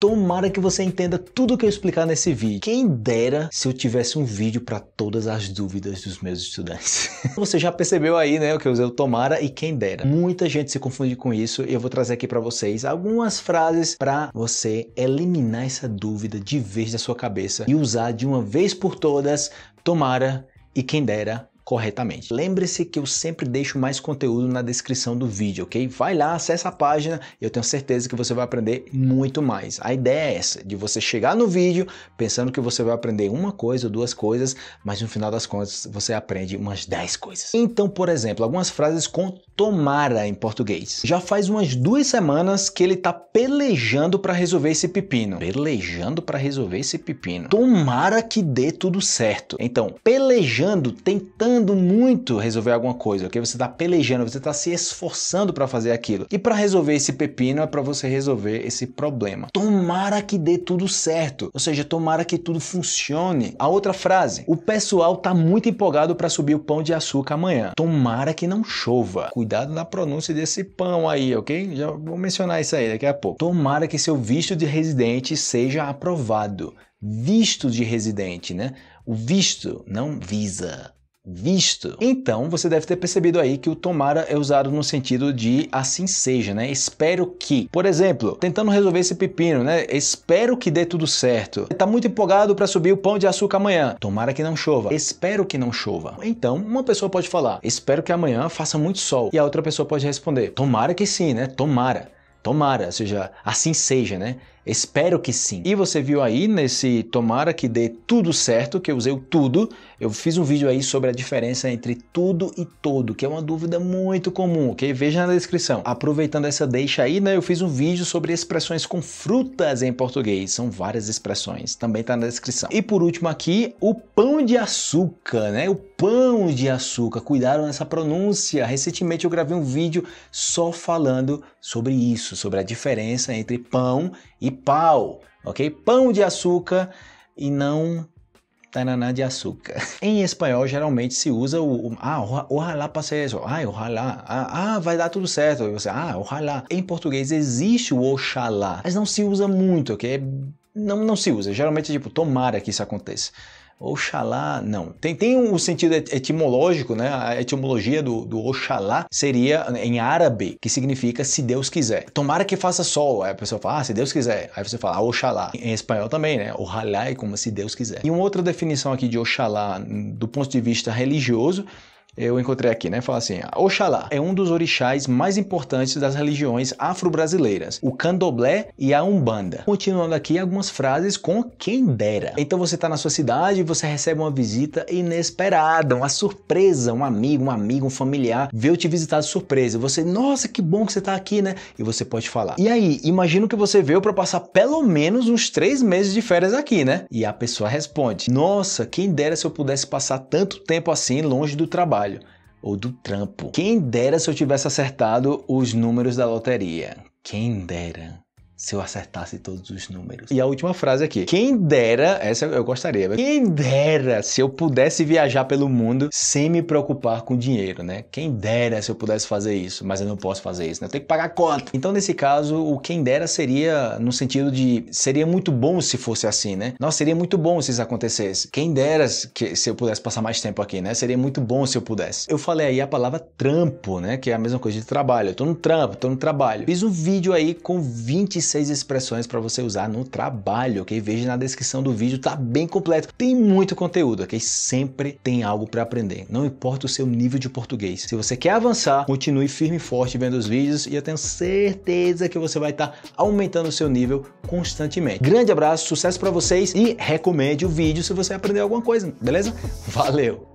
Tomara que você entenda tudo o que eu explicar nesse vídeo. Quem dera se eu tivesse um vídeo para todas as dúvidas dos meus estudantes. você já percebeu aí, né, o que eu usei o tomara e quem dera. Muita gente se confunde com isso e eu vou trazer aqui para vocês algumas frases para você eliminar essa dúvida de vez da sua cabeça e usar de uma vez por todas tomara e quem dera corretamente. Lembre-se que eu sempre deixo mais conteúdo na descrição do vídeo, ok? Vai lá, acessa a página, e eu tenho certeza que você vai aprender muito mais. A ideia é essa, de você chegar no vídeo pensando que você vai aprender uma coisa ou duas coisas, mas no final das contas você aprende umas 10 coisas. Então, por exemplo, algumas frases com tomara em português. Já faz umas duas semanas que ele tá pelejando para resolver esse pepino. Pelejando para resolver esse pepino. Tomara que dê tudo certo. Então, pelejando, tentando tentando muito resolver alguma coisa, ok? Você está pelejando, você está se esforçando para fazer aquilo. E para resolver esse pepino é para você resolver esse problema. Tomara que dê tudo certo, ou seja, tomara que tudo funcione. A outra frase: o pessoal tá muito empolgado para subir o pão de açúcar amanhã. Tomara que não chova. Cuidado na pronúncia desse pão aí, ok? Já vou mencionar isso aí daqui a pouco. Tomara que seu visto de residente seja aprovado. Visto de residente, né? O visto, não visa visto. Então, você deve ter percebido aí que o tomara é usado no sentido de assim seja, né? Espero que. Por exemplo, tentando resolver esse pepino, né? Espero que dê tudo certo. Tá muito empolgado para subir o pão de açúcar amanhã. Tomara que não chova. Espero que não chova. Então, uma pessoa pode falar: "Espero que amanhã faça muito sol". E a outra pessoa pode responder: "Tomara que sim, né? Tomara". Tomara, ou seja, assim seja, né? Espero que sim. E você viu aí nesse tomara que dê tudo certo, que eu usei o tudo. Eu fiz um vídeo aí sobre a diferença entre tudo e todo, que é uma dúvida muito comum, ok? Veja na descrição. Aproveitando essa deixa aí, né? Eu fiz um vídeo sobre expressões com frutas em português. São várias expressões, também tá na descrição. E por último aqui, o pão de açúcar, né? O pão de açúcar. Cuidado nessa pronúncia. Recentemente eu gravei um vídeo só falando sobre isso, sobre a diferença entre pão e pau, ok? Pão de açúcar e não tananá de açúcar. Em espanhol, geralmente se usa o, o ah, ojalá passe isso, ah, ojalá, ah, ah, vai dar tudo certo, e você, ah, ojalá. Em português existe o oxalá, mas não se usa muito, ok? Não, não se usa, geralmente é tipo, tomara que isso aconteça. Oxalá, não. Tem, tem um sentido etimológico, né? A etimologia do, do Oxalá seria né, em árabe, que significa se Deus quiser. Tomara que faça sol. Aí a pessoa fala, ah, se Deus quiser. Aí você fala, ah, Oxalá. Em espanhol também, né? Ojalá é como se Deus quiser. E uma outra definição aqui de Oxalá, do ponto de vista religioso, eu encontrei aqui, né? Fala assim: Oxalá é um dos orixás mais importantes das religiões afro-brasileiras, o candomblé e a umbanda. Continuando aqui algumas frases com quem dera. Então você está na sua cidade e você recebe uma visita inesperada, uma surpresa, um amigo, um amigo, um familiar veio te visitar de surpresa. Você, nossa, que bom que você está aqui, né? E você pode falar. E aí, imagino que você veio para passar pelo menos uns três meses de férias aqui, né? E a pessoa responde: Nossa, quem dera se eu pudesse passar tanto tempo assim longe do trabalho trabalho ou do trampo. Quem dera se eu tivesse acertado os números da loteria. Quem dera se eu acertasse todos os números. E a última frase aqui. Quem dera, essa eu gostaria, quem dera se eu pudesse viajar pelo mundo sem me preocupar com dinheiro, né? Quem dera se eu pudesse fazer isso, mas eu não posso fazer isso, né? Eu tenho que pagar conta. Então, nesse caso, o quem dera seria no sentido de seria muito bom se fosse assim, né? Nossa, seria muito bom se isso acontecesse. Quem dera que, se eu pudesse passar mais tempo aqui, né? Seria muito bom se eu pudesse. Eu falei aí a palavra trampo, né? Que é a mesma coisa de trabalho. Eu tô no trampo, tô no trabalho. Fiz um vídeo aí com 25 seis expressões para você usar no trabalho, ok? Veja na descrição do vídeo, tá bem completo. Tem muito conteúdo, ok? Sempre tem algo para aprender. Não importa o seu nível de português. Se você quer avançar, continue firme e forte vendo os vídeos e eu tenho certeza que você vai estar tá aumentando o seu nível constantemente. Grande abraço, sucesso para vocês e recomende o vídeo se você aprender alguma coisa, beleza? Valeu!